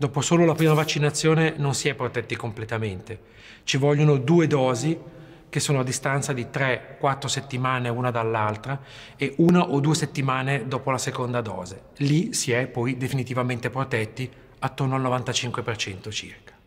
Dopo solo la prima vaccinazione non si è protetti completamente. Ci vogliono due dosi che sono a distanza di 3-4 settimane una dall'altra e una o due settimane dopo la seconda dose. Lì si è poi definitivamente protetti attorno al 95% circa.